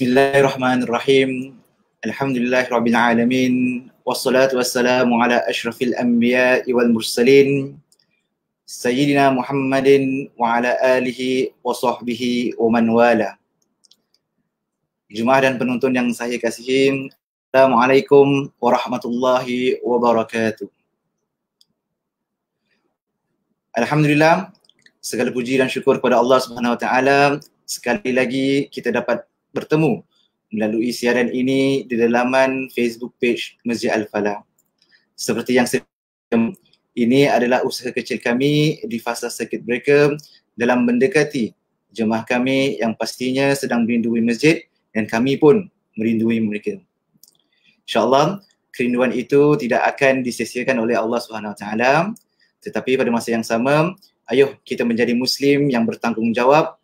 بسم الله الرحمن الرحيم الحمد لله رب العالمين والصلاة والسلام على أشرف الأنبياء والمرسلين سيدنا محمد وعلى آله وصحبه ومن والاه Jemaah dan penonton yang saya kasihi, Assalamualaikum warahmatullahi wabarakatuh. Alhamdulillah, segala puji dan syukur kepada Allah Subhanahu wa taala. Sekali lagi kita dapat bertemu melalui siaran ini di dalaman Facebook page Masjid Al-Falah. Seperti yang saya ini adalah usaha kecil kami di fasa circuit breaker dalam mendekati jemaah kami yang pastinya sedang merindui masjid dan kami pun merindui mereka. InsyaAllah, kerinduan itu tidak akan disesiakan oleh Allah SWT. Tetapi pada masa yang sama, ayuh kita menjadi Muslim yang bertanggungjawab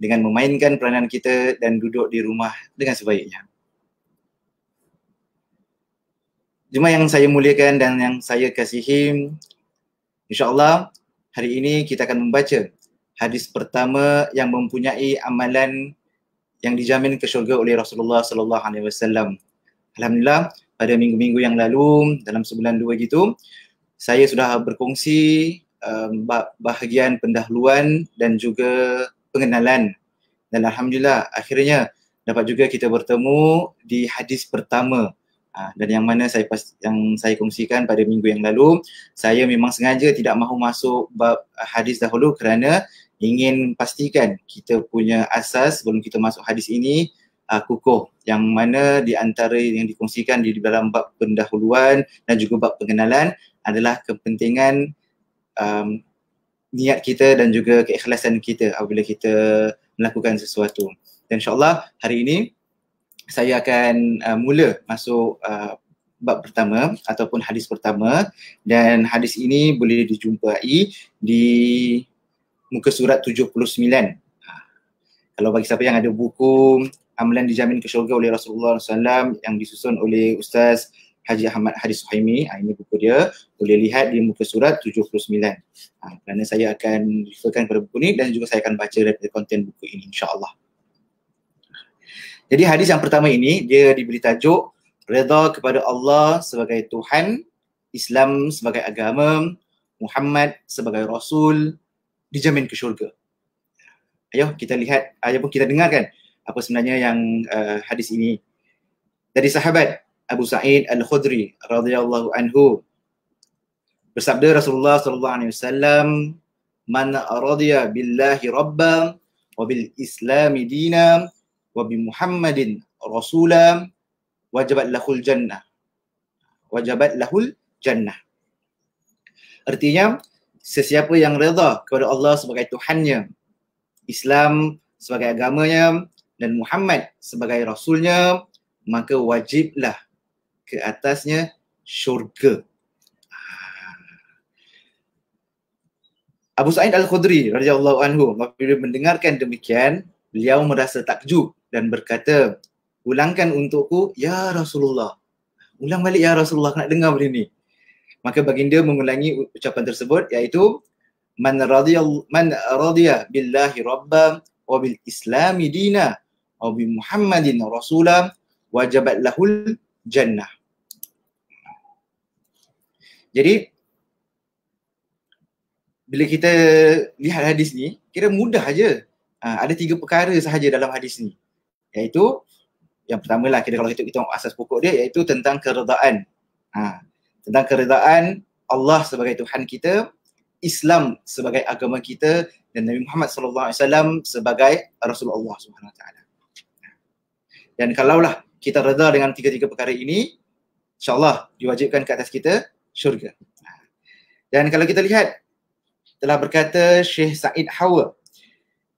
dengan memainkan peranan kita dan duduk di rumah dengan sebaiknya. Cuma yang saya muliakan dan yang saya kasihi, insyaAllah hari ini kita akan membaca hadis pertama yang mempunyai amalan yang dijamin ke syurga oleh Rasulullah sallallahu alaihi wasallam. Alhamdulillah pada minggu-minggu yang lalu dalam sebulan dua itu saya sudah berkongsi um, bahagian pendahuluan dan juga pengenalan dan alhamdulillah akhirnya dapat juga kita bertemu di hadis pertama ha, dan yang mana saya pas yang saya kongsikan pada minggu yang lalu saya memang sengaja tidak mahu masuk bab hadis dahulu kerana ingin pastikan kita punya asas sebelum kita masuk hadis ini uh, kukuh yang mana di antara yang dikongsikan di dalam bab pendahuluan dan juga bab pengenalan adalah kepentingan um, niat kita dan juga keikhlasan kita apabila kita melakukan sesuatu. Dan insyaAllah hari ini saya akan uh, mula masuk uh, bab pertama ataupun hadis pertama dan hadis ini boleh dijumpai di muka surat 79. Ha. Kalau bagi siapa yang ada buku Amalan Dijamin kesyurga oleh Rasulullah SAW yang disusun oleh Ustaz Haji Ahmad Haris Suhaimi. Ha, ini buku dia. Boleh lihat di muka surat 79. Ha, ah, kerana saya akan referkan kepada buku ini dan juga saya akan baca daripada konten buku ini insya Allah. Jadi hadis yang pertama ini dia diberi tajuk Reda kepada Allah sebagai Tuhan, Islam sebagai agama, Muhammad sebagai Rasul, dijamin ke syurga. Ayo kita lihat, ayo pun kita dengarkan apa sebenarnya yang uh, hadis ini. Dari sahabat, Abu Sa'id Al-Khudri radhiyallahu anhu. Bersabda Rasulullah sallallahu alaihi wasallam, "Man radiya billahi rabba wa bil Islam dina wa bi Muhammadin rasula wajabat lahul jannah." Wajabat lahul jannah. Artinya, sesiapa yang redha kepada Allah sebagai Tuhannya, Islam sebagai agamanya dan Muhammad sebagai rasulnya, maka wajiblah ke atasnya syurga. Ah. Abu Sa'id Al-Khudri radhiyallahu anhu apabila mendengarkan demikian, beliau merasa takjub dan berkata, "Ulangkan untukku ya Rasulullah." Ulang balik ya Rasulullah nak dengar benda ni. Maka baginda mengulangi ucapan tersebut iaitu man radiya man radiya billahi rabba wa bil islami dina wa bi muhammadin rasulam, wajabat lahul jannah jadi bila kita lihat hadis ni, kira mudah aja. Ha, ada tiga perkara sahaja dalam hadis ni. Iaitu yang pertama lah kira kalau kita kita asas pokok dia iaitu tentang keredaan. Ha, tentang keredaan Allah sebagai Tuhan kita, Islam sebagai agama kita dan Nabi Muhammad sallallahu alaihi wasallam sebagai Rasulullah Subhanahu taala. Dan kalaulah kita reda dengan tiga-tiga perkara ini, insya-Allah diwajibkan ke atas kita syurga. Dan kalau kita lihat, telah berkata Syekh Said Hawa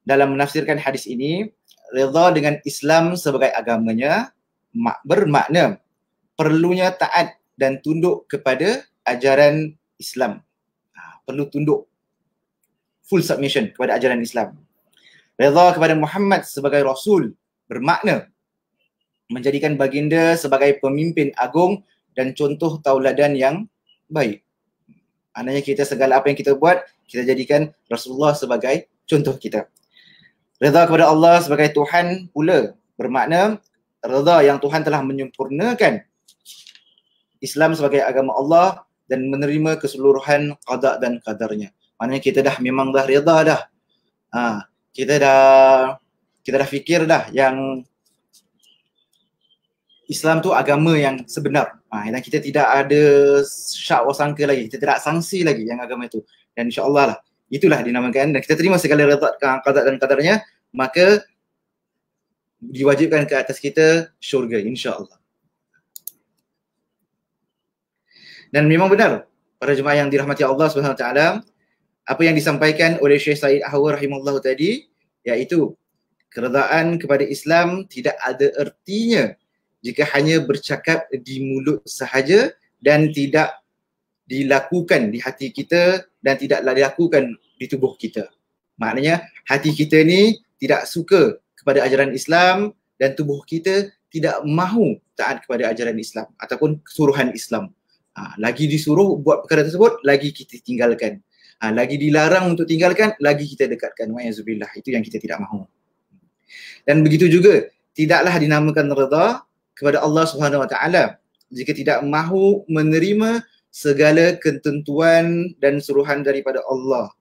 dalam menafsirkan hadis ini, redha dengan Islam sebagai agamanya mak bermakna perlunya taat dan tunduk kepada ajaran Islam. Ha, perlu tunduk full submission kepada ajaran Islam. Redha kepada Muhammad sebagai Rasul bermakna menjadikan baginda sebagai pemimpin agung dan contoh tauladan yang baik. Andanya kita segala apa yang kita buat, kita jadikan Rasulullah sebagai contoh kita. Redha kepada Allah sebagai Tuhan pula bermakna redha yang Tuhan telah menyempurnakan Islam sebagai agama Allah dan menerima keseluruhan qada dan qadarnya. Maknanya kita dah memang dah redha dah. Ha, kita dah kita dah fikir dah yang Islam tu agama yang sebenar. Ha, dan kita tidak ada syak wasangka lagi. Kita tidak sanksi lagi yang agama itu. Dan insya Allah lah. Itulah dinamakan. Dan kita terima segala qadar dan qadarnya. Maka diwajibkan ke atas kita syurga insya Allah. Dan memang benar para jemaah yang dirahmati Allah SWT apa yang disampaikan oleh Syekh Said Ahwar rahimahullah tadi iaitu keredaan kepada Islam tidak ada ertinya jika hanya bercakap di mulut sahaja dan tidak dilakukan di hati kita dan tidak lah dilakukan di tubuh kita. Maknanya hati kita ni tidak suka kepada ajaran Islam dan tubuh kita tidak mahu taat kepada ajaran Islam ataupun suruhan Islam. Ha, lagi disuruh buat perkara tersebut, lagi kita tinggalkan. Ha, lagi dilarang untuk tinggalkan, lagi kita dekatkan. Wa'ayyazubillah. Itu yang kita tidak mahu. Dan begitu juga, tidaklah dinamakan redha kepada Allah Subhanahu Wa Taala jika tidak mahu menerima segala ketentuan dan suruhan daripada Allah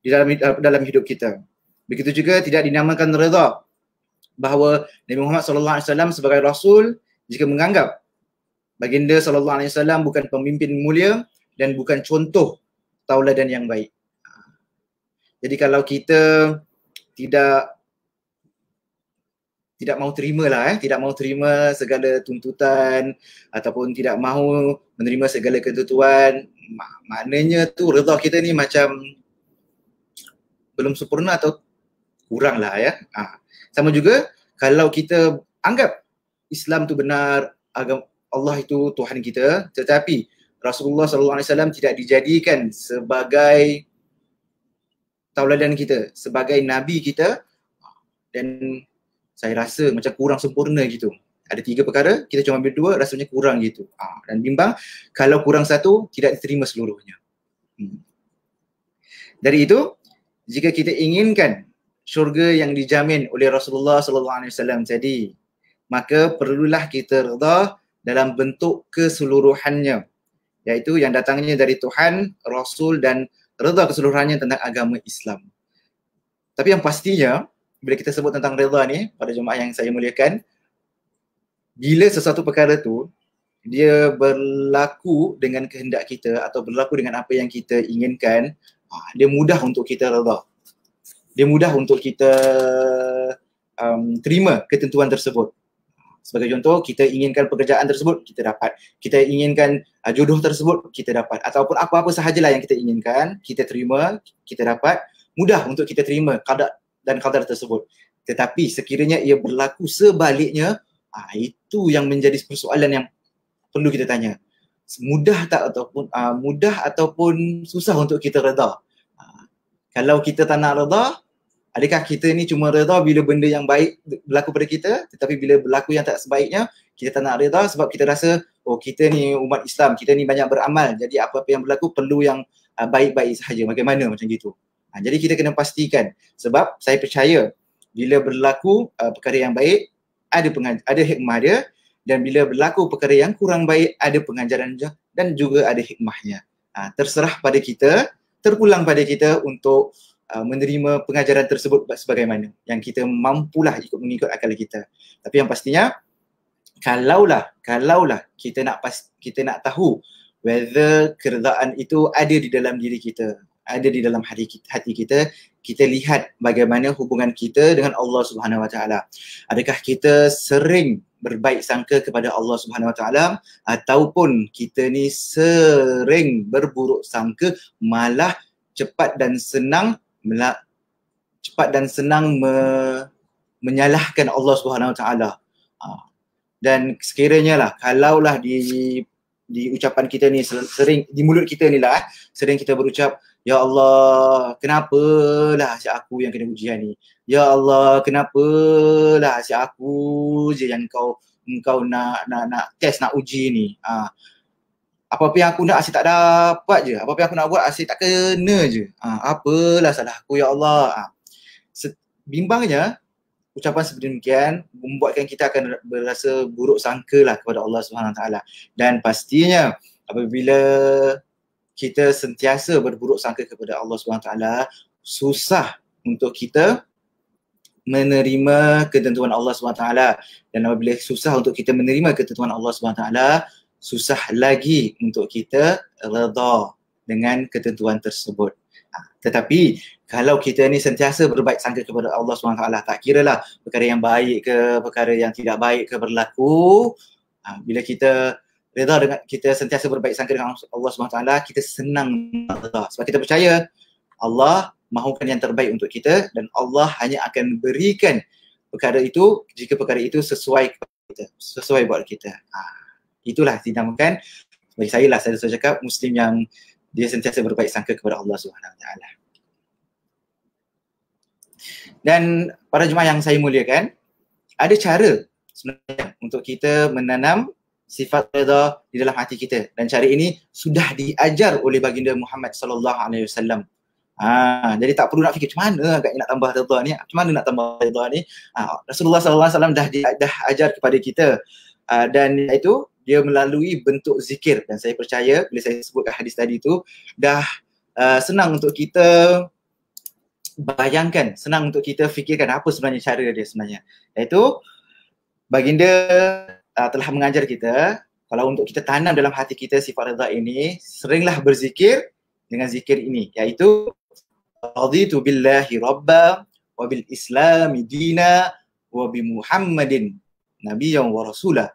di dalam dalam hidup kita. Begitu juga tidak dinamakan reda bahawa Nabi Muhammad sallallahu alaihi wasallam sebagai rasul jika menganggap baginda sallallahu alaihi wasallam bukan pemimpin mulia dan bukan contoh tauladan yang baik. Jadi kalau kita tidak tidak mahu terima lah eh, tidak mahu terima segala tuntutan ataupun tidak mahu menerima segala ketentuan mak- maknanya tu redha kita ni macam belum sempurna atau kurang lah ya. Ha. Sama juga kalau kita anggap Islam tu benar, agama Allah itu Tuhan kita tetapi Rasulullah sallallahu alaihi wasallam tidak dijadikan sebagai tauladan kita, sebagai nabi kita dan saya rasa macam kurang sempurna gitu ada tiga perkara, kita cuma ambil dua, rasanya kurang gitu. Ha, dan bimbang, kalau kurang satu, tidak diterima seluruhnya. Hmm. Dari itu, jika kita inginkan syurga yang dijamin oleh Rasulullah SAW tadi, maka perlulah kita reda dalam bentuk keseluruhannya. Iaitu yang datangnya dari Tuhan, Rasul dan reda keseluruhannya tentang agama Islam. Tapi yang pastinya, bila kita sebut tentang redha ni pada jemaah yang saya muliakan bila sesuatu perkara tu dia berlaku dengan kehendak kita atau berlaku dengan apa yang kita inginkan ha, dia mudah untuk kita redha dia mudah untuk kita um, terima ketentuan tersebut sebagai contoh kita inginkan pekerjaan tersebut kita dapat kita inginkan uh, jodoh tersebut kita dapat ataupun apa-apa sahajalah yang kita inginkan kita terima kita dapat mudah untuk kita terima kadar dan kaudar tersebut. Tetapi sekiranya ia berlaku sebaliknya, ah itu yang menjadi persoalan yang perlu kita tanya. Mudah tak ataupun ah, mudah ataupun susah untuk kita reda? Ah, kalau kita tak nak reda, adakah kita ni cuma reda bila benda yang baik berlaku pada kita tetapi bila berlaku yang tak sebaiknya kita tak nak reda sebab kita rasa oh kita ni umat Islam, kita ni banyak beramal. Jadi apa-apa yang berlaku perlu yang ah, baik-baik sahaja. Bagaimana macam itu? Ha, jadi kita kena pastikan sebab saya percaya bila berlaku uh, perkara yang baik ada pengaj- ada hikmah dia dan bila berlaku perkara yang kurang baik ada pengajaran dan juga ada hikmahnya. Ha, terserah pada kita, terpulang pada kita untuk uh, menerima pengajaran tersebut sebagaimana yang kita mampulah ikut mengikut akal kita. Tapi yang pastinya kalaulah kalaulah kita nak pas, kita nak tahu whether keredaan itu ada di dalam diri kita ada di dalam hati kita, hati kita kita lihat bagaimana hubungan kita dengan Allah Subhanahu Wa Taala adakah kita sering berbaik sangka kepada Allah Subhanahu Wa Taala ataupun kita ni sering berburuk sangka malah cepat dan senang cepat dan senang me, menyalahkan Allah Subhanahu Wa Taala ha. dan sekiranya lah kalaulah di di ucapan kita ni sering di mulut kita ni lah eh, sering kita berucap ya Allah kenapa lah si aku yang kena ujian ni ya Allah kenapa lah si aku je yang kau kau nak nak nak test nak uji ni ah apa-apa yang aku nak asyik tak dapat je apa-apa yang aku nak buat asyik tak kena je ah apalah salah aku ya Allah ah bimbangnya ucapan sedemikian membuatkan kita akan berasa buruk sangka lah kepada Allah Subhanahu taala dan pastinya apabila kita sentiasa berburuk sangka kepada Allah Subhanahu taala susah untuk kita menerima ketentuan Allah Subhanahu taala dan apabila susah untuk kita menerima ketentuan Allah Subhanahu taala susah lagi untuk kita redha dengan ketentuan tersebut tetapi kalau kita ni sentiasa berbaik sangka kepada Allah SWT, tak kira lah perkara yang baik ke, perkara yang tidak baik ke berlaku, ha, bila kita reda dengan kita sentiasa berbaik sangka dengan Allah SWT, kita senang Allah. Sebab kita percaya Allah mahukan yang terbaik untuk kita dan Allah hanya akan berikan perkara itu jika perkara itu sesuai kita, sesuai buat kita. Ha, itulah dinamakan, bagi saya lah saya sudah cakap, Muslim yang dia sentiasa berbaik sangka kepada Allah Subhanahu taala. Dan para jemaah yang saya muliakan, ada cara sebenarnya untuk kita menanam sifat redha di dalam hati kita dan cara ini sudah diajar oleh baginda Muhammad sallallahu alaihi wasallam. Ha, jadi tak perlu nak fikir macam mana agaknya nak tambah redha ni, macam mana nak tambah redha ni. Ha, Rasulullah sallallahu alaihi wasallam dah dah ajar kepada kita. Ha, dan itu dia melalui bentuk zikir dan saya percaya bila saya sebutkan hadis tadi tu dah uh, senang untuk kita bayangkan, senang untuk kita fikirkan apa sebenarnya cara dia sebenarnya. Iaitu baginda uh, telah mengajar kita kalau untuk kita tanam dalam hati kita sifat redha ini, seringlah berzikir dengan zikir ini iaitu raditu billahi rabba wa bil islami dina wa bi muhammadin nabiyyan wa rasulah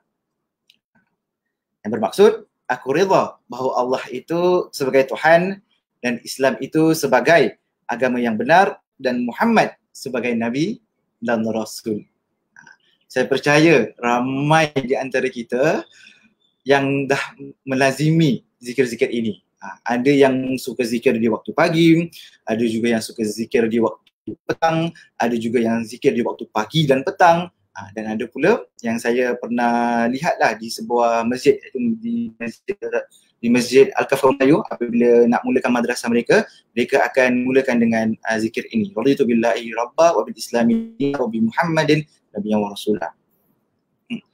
yang bermaksud aku redha bahawa Allah itu sebagai Tuhan dan Islam itu sebagai agama yang benar dan Muhammad sebagai nabi dan rasul. Ha. Saya percaya ramai di antara kita yang dah melazimi zikir-zikir ini. Ha. Ada yang suka zikir di waktu pagi, ada juga yang suka zikir di waktu petang, ada juga yang zikir di waktu pagi dan petang, Ah, dan ada pula yang saya pernah lihatlah di sebuah masjid iaitu di masjid di masjid Al-Kafar Melayu apabila nak mulakan madrasah mereka mereka akan mulakan dengan uh, zikir ini raditu billahi rabba wa bil islami rabbi muhammadin nabiyya wa rasulah hmm.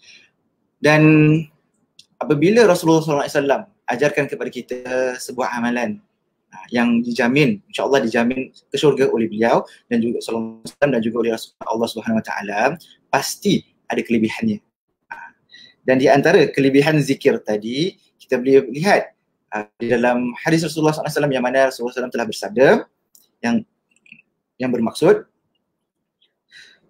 dan apabila Rasulullah SAW ajarkan kepada kita sebuah amalan ah, yang dijamin insyaallah dijamin ke syurga oleh beliau dan juga sallallahu dan juga oleh Rasulullah Allah Subhanahu wa taala pasti ada kelebihannya. Ha. Dan di antara kelebihan zikir tadi, kita boleh lihat ha, di dalam hadis Rasulullah SAW yang mana Rasulullah SAW telah bersabda yang yang bermaksud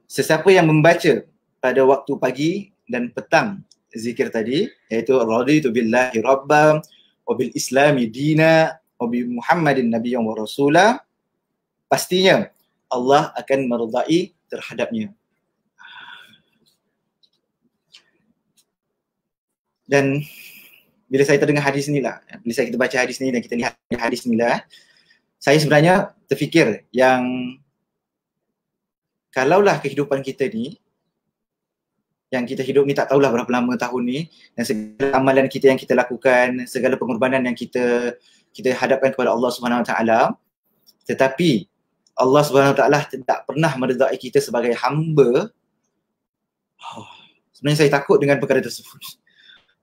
sesiapa yang membaca pada waktu pagi dan petang zikir tadi iaitu raditu billahi rabba wa bil islami dina wa bi muhammadin nabiyyan wa rasula pastinya Allah akan meridai terhadapnya dan bila saya terdengar hadis ni lah, bila saya kita baca hadis ni dan kita lihat hadis ni lah, saya sebenarnya terfikir yang kalaulah kehidupan kita ni yang kita hidup ni tak tahulah berapa lama tahun ni dan segala amalan kita yang kita lakukan, segala pengorbanan yang kita kita hadapkan kepada Allah Subhanahu Wa Taala tetapi Allah Subhanahu Wa Taala tidak pernah meridai kita sebagai hamba. Oh, sebenarnya saya takut dengan perkara tersebut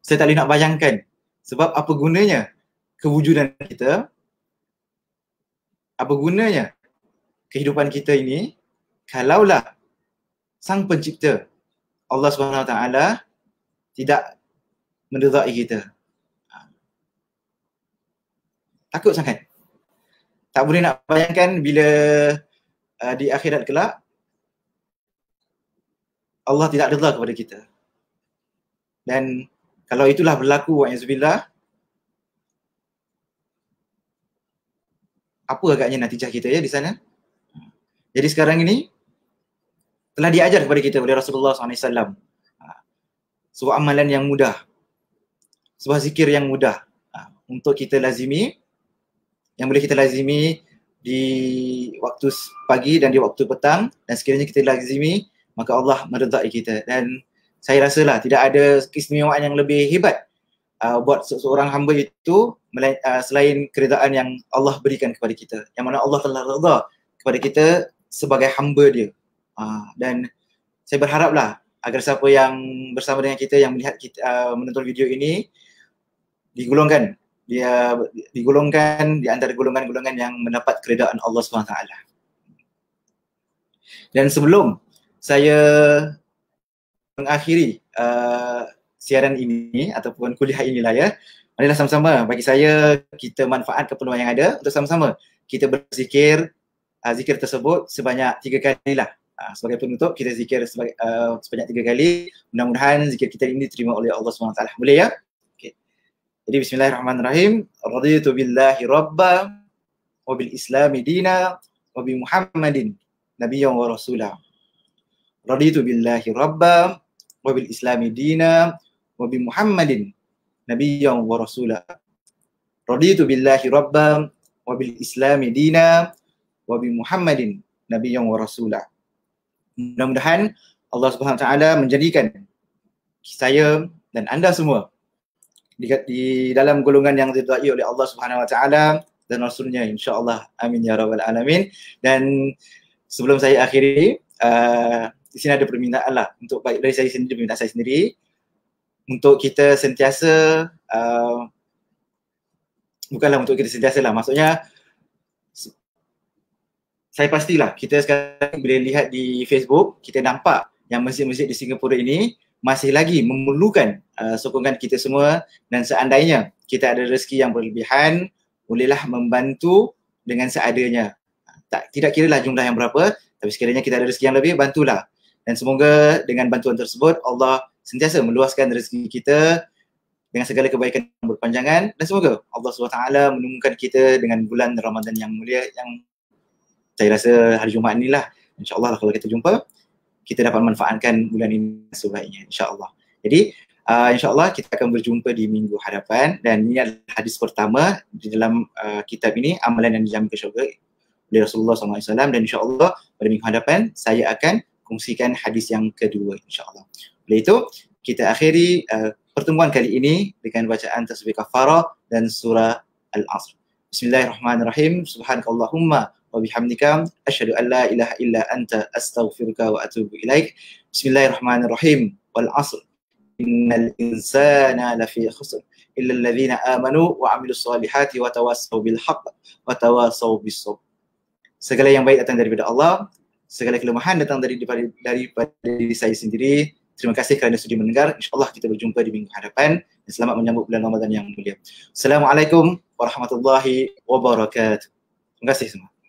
saya tak boleh nak bayangkan sebab apa gunanya kewujudan kita apa gunanya kehidupan kita ini kalaulah sang pencipta Allah Subhanahu taala tidak mendedai kita ha. takut sangat tak boleh nak bayangkan bila uh, di akhirat kelak Allah tidak redha kepada kita dan kalau itulah berlaku wa'izubillah apa agaknya natijah kita ya di sana jadi sekarang ini telah diajar kepada kita oleh Rasulullah SAW ha. sebuah amalan yang mudah sebuah zikir yang mudah ha. untuk kita lazimi yang boleh kita lazimi di waktu pagi dan di waktu petang dan sekiranya kita lazimi maka Allah meredai kita dan saya rasa lah tidak ada keistimewaan yang lebih hebat uh, buat seorang hamba itu uh, selain keredaan yang Allah berikan kepada kita yang mana Allah telah redha kepada kita sebagai hamba dia uh, dan saya berharaplah agar siapa yang bersama dengan kita yang melihat kita, uh, menonton video ini digulungkan dia digulungkan di antara golongan-golongan yang mendapat keredaan Allah SWT. Dan sebelum saya mengakhiri uh, siaran ini ataupun kuliah inilah ya. Marilah sama-sama bagi saya kita manfaat keperluan yang ada untuk sama-sama kita berzikir uh, zikir tersebut sebanyak tiga kali lah. Uh, sebagai penutup kita zikir sebagai, uh, sebanyak tiga kali. Mudah-mudahan zikir kita ini diterima oleh Allah SWT. Boleh ya? Okay. Jadi bismillahirrahmanirrahim. Raditu billahi rabba wa bil islami dina wa bi muhammadin nabiyyan wa rasulah. Raditu billahi rabbam wa bil islami dina wa bi muhammadin nabiyyan wa rasula raditu billahi rabba wa bil islami dina wa bi muhammadin nabiyyan wa rasula mudah-mudahan Allah Subhanahu taala menjadikan saya dan anda semua di, dalam golongan yang diridai oleh Allah Subhanahu wa taala dan rasulnya insyaallah amin ya rabbal alamin dan sebelum saya akhiri uh, di sini ada permintaan lah untuk baik dari saya sendiri permintaan saya sendiri untuk kita sentiasa uh, bukanlah untuk kita sentiasa lah maksudnya saya pastilah kita sekarang bila lihat di Facebook kita nampak yang masjid-masjid di Singapura ini masih lagi memerlukan uh, sokongan kita semua dan seandainya kita ada rezeki yang berlebihan bolehlah membantu dengan seadanya tak tidak kira lah jumlah yang berapa tapi sekiranya kita ada rezeki yang lebih bantulah dan semoga dengan bantuan tersebut Allah sentiasa meluaskan rezeki kita dengan segala kebaikan yang berpanjangan dan semoga Allah SWT menemukan kita dengan bulan Ramadan yang mulia yang saya rasa hari Jumaat inilah insyaAllah lah kalau kita jumpa kita dapat manfaatkan bulan ini sebaiknya insyaAllah jadi uh, insyaAllah kita akan berjumpa di minggu hadapan dan ini adalah hadis pertama di dalam uh, kitab ini amalan yang dijamin ke syurga oleh Rasulullah SAW dan insyaAllah pada minggu hadapan saya akan kongsikan hadis yang kedua insyaAllah. Oleh itu, kita akhiri uh, pertemuan kali ini dengan bacaan tasbih kafarah dan surah Al-Asr. Bismillahirrahmanirrahim. Subhanakallahumma wa bihamdika asyhadu an la ilaha illa anta astaghfirka wa atubu ilaik. Bismillahirrahmanirrahim. Wal 'asr. Innal insana lafi khusr illa alladhina amanu wa 'amilus salihati wa tawassaw bil haqq wa tawassaw bis sabr. Segala yang baik datang daripada Allah, segala kelemahan datang dari daripada, daripada diri saya sendiri. Terima kasih kerana sudah mendengar. InsyaAllah kita berjumpa di minggu hadapan. Dan selamat menyambut bulan Ramadan yang mulia. Assalamualaikum warahmatullahi wabarakatuh. Terima kasih semua.